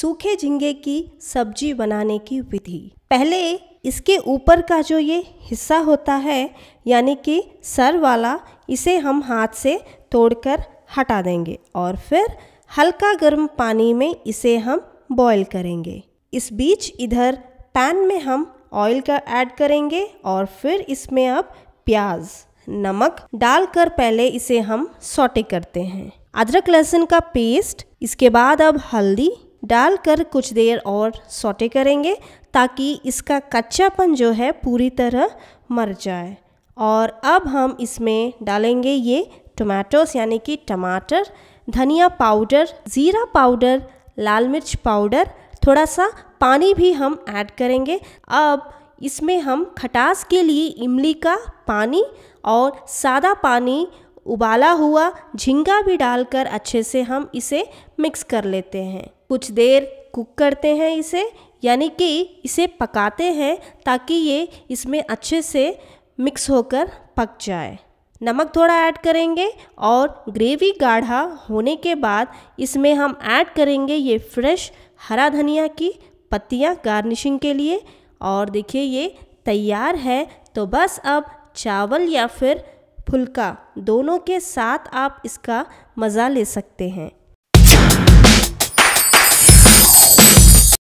सूखे झींगे की सब्जी बनाने की विधि पहले इसके ऊपर का जो ये हिस्सा होता है यानी कि सर वाला इसे हम हाथ से तोड़कर हटा देंगे और फिर हल्का गर्म पानी में इसे हम बॉईल करेंगे इस बीच इधर पैन में हम ऑयल का ऐड करेंगे और फिर इसमें अब प्याज नमक डालकर पहले इसे हम सोटे करते हैं अदरक लहसुन का पेस्ट इसके बाद अब हल्दी डालकर कुछ देर और सोटे करेंगे ताकि इसका कच्चापन जो है पूरी तरह मर जाए और अब हम इसमें डालेंगे ये टोमेटोस यानी कि टमाटर धनिया पाउडर ज़ीरा पाउडर लाल मिर्च पाउडर थोड़ा सा पानी भी हम ऐड करेंगे अब इसमें हम खटास के लिए इमली का पानी और सादा पानी उबाला हुआ झींगा भी डालकर अच्छे से हम इसे मिक्स कर लेते हैं कुछ देर कुक करते हैं इसे यानी कि इसे पकाते हैं ताकि ये इसमें अच्छे से मिक्स होकर पक जाए नमक थोड़ा ऐड करेंगे और ग्रेवी गाढ़ा होने के बाद इसमें हम ऐड करेंगे ये फ्रेश हरा धनिया की पत्तियाँ गार्निशिंग के लिए और देखिए ये तैयार है तो बस अब चावल या फिर फुल्का दोनों के साथ आप इसका मज़ा ले सकते हैं